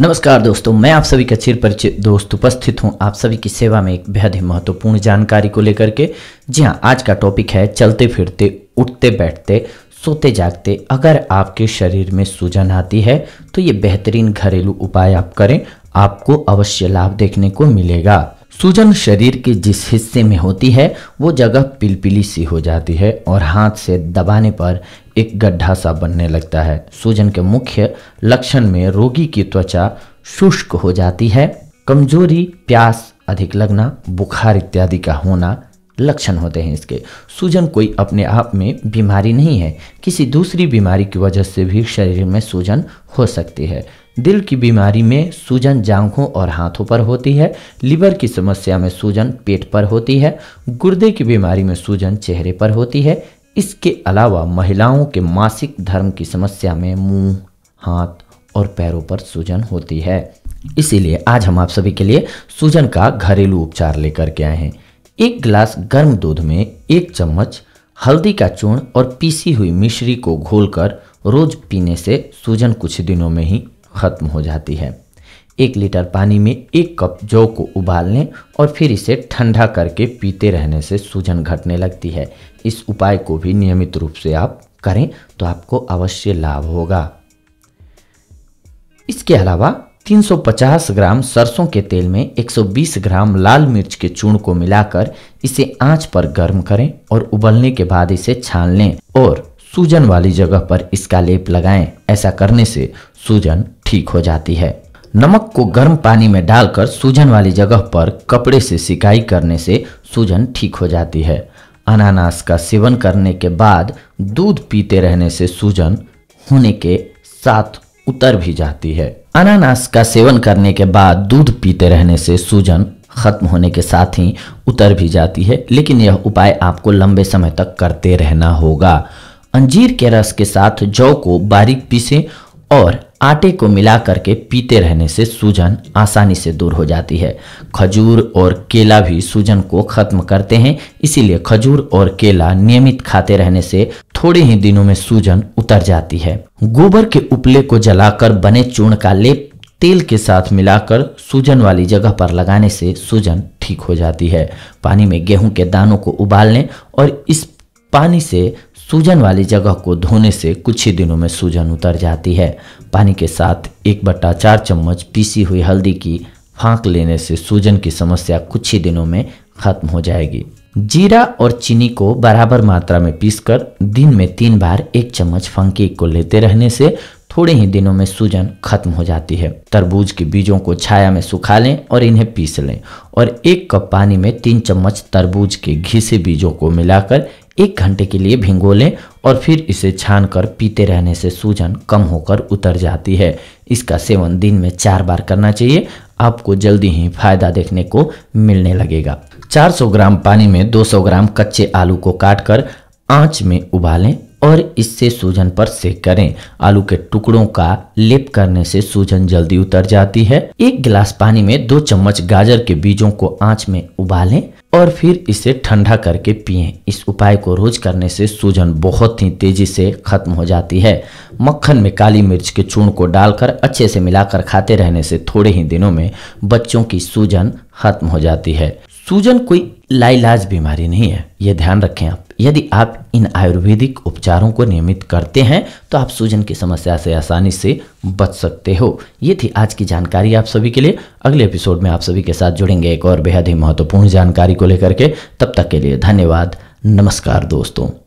नमस्कार दोस्तों मैं आप सभी का चिर परिचित दोस्त उपस्थित हूं आप सभी की सेवा में एक बेहद ही महत्वपूर्ण जानकारी को लेकर के जी हाँ आज का टॉपिक है चलते फिरते उठते बैठते सोते जागते अगर आपके शरीर में सूजन आती है तो ये बेहतरीन घरेलू उपाय आप करें आपको अवश्य लाभ देखने को मिलेगा सूजन शरीर के जिस हिस्से में होती है वो जगह पिलपिली सी हो जाती है और हाथ से दबाने पर एक गड्ढा सा बनने लगता है सूजन के मुख्य लक्षण में रोगी की त्वचा शुष्क हो जाती है कमजोरी प्यास अधिक लगना बुखार इत्यादि का होना लक्षण होते हैं इसके सूजन कोई अपने आप में बीमारी नहीं है किसी दूसरी बीमारी की वजह से भी शरीर में सूजन हो सकती है दिल की बीमारी में सूजन जांघों और हाथों पर होती है लीवर की समस्या में सूजन पेट पर होती है गुर्दे की बीमारी में सूजन चेहरे पर होती है इसके अलावा महिलाओं के मासिक धर्म की समस्या में मुंह, हाथ और पैरों पर सूजन होती है इसीलिए आज हम आप सभी के लिए सूजन का घरेलू उपचार लेकर के आए हैं एक गिलास गर्म दूध में एक चम्मच हल्दी का चूर्ण और पीसी हुई मिश्री को घोलकर रोज पीने से सूजन कुछ दिनों में ही ख़त्म हो जाती है एक लीटर पानी में एक कप जौ को उबाल लें और फिर इसे ठंडा करके पीते रहने से सूजन घटने लगती है इस उपाय को भी नियमित रूप से आप करें तो आपको अवश्य लाभ होगा इसके अलावा 350 ग्राम सरसों के तेल में 120 ग्राम लाल मिर्च के चूर्ण को मिलाकर इसे आंच पर गर्म करें और उबलने के बाद इसे छान लें और सूजन वाली जगह पर इसका लेप लगाएं ऐसा करने से सूजन ठीक हो जाती है नमक को गर्म पानी में डालकर सूजन वाली जगह पर कपड़े से सिकाई करने से सूजन ठीक हो जाती है अनानास का सेवन करने के बाद दूध पीते रहने से सूजन होने के साथ उतर भी जाती है अनानास का सेवन करने के बाद दूध पीते रहने से सूजन खत्म होने के साथ ही उतर भी जाती है लेकिन यह उपाय आपको लंबे समय तक करते रहना होगा अंजीर के रस के साथ जौ को बारीक पीसें और आटे को मिला करके पीते रहने से सूजन आसानी से दूर हो जाती है खजूर और केला भी सूजन को खत्म करते हैं इसीलिए खजूर और केला नियमित खाते रहने से थोड़े ही दिनों में सूजन उतर जाती है गोबर के उपले को जलाकर बने चूर्ण का लेप तेल के साथ मिलाकर सूजन वाली जगह पर लगाने से सूजन ठीक हो जाती है पानी में गेहूं के दानों को उबाल लें और इस पानी से सूजन वाली जगह को धोने से कुछ ही दिनों में सूजन उतर जाती है पानी के साथ एक बट्टा चार चम्मच पीसी हुई हल्दी की फाँक लेने से सूजन की समस्या कुछ ही दिनों में खत्म हो जाएगी जीरा और चीनी को बराबर मात्रा में पीसकर दिन में तीन बार एक चम्मच फंकी को लेते रहने से थोड़े ही दिनों में सूजन खत्म हो जाती है तरबूज के बीजों को छाया में सुखा लें और इन्हें पीस लें और एक कप पानी में तीन चम्मच तरबूज के घी से बीजों को मिलाकर एक घंटे के लिए भिंगो लें और फिर इसे छान कर पीते रहने से सूजन कम होकर उतर जाती है इसका सेवन दिन में चार बार करना चाहिए आपको जल्दी ही फायदा देखने को मिलने लगेगा 400 ग्राम पानी में 200 ग्राम कच्चे आलू को काटकर आंच में उबालें और इससे सूजन पर सेक करें आलू के टुकड़ों का लेप करने से सूजन जल्दी उतर जाती है एक गिलास पानी में दो चम्मच गाजर के बीजों को आंच में उबालें और फिर इसे ठंडा करके पिए इस उपाय को रोज करने से सूजन बहुत ही तेज़ी से खत्म हो जाती है मक्खन में काली मिर्च के चूर्ण को डालकर अच्छे से मिलाकर खाते रहने से थोड़े ही दिनों में बच्चों की सूजन खत्म हो जाती है सूजन कोई लाइलाज बीमारी नहीं है ये ध्यान रखें आप यदि आप इन आयुर्वेदिक उपचारों को नियमित करते हैं तो आप सूजन की समस्या से आसानी से बच सकते हो ये थी आज की जानकारी आप सभी के लिए अगले एपिसोड में आप सभी के साथ जुड़ेंगे एक और बेहद ही महत्वपूर्ण जानकारी को लेकर के तब तक के लिए धन्यवाद नमस्कार दोस्तों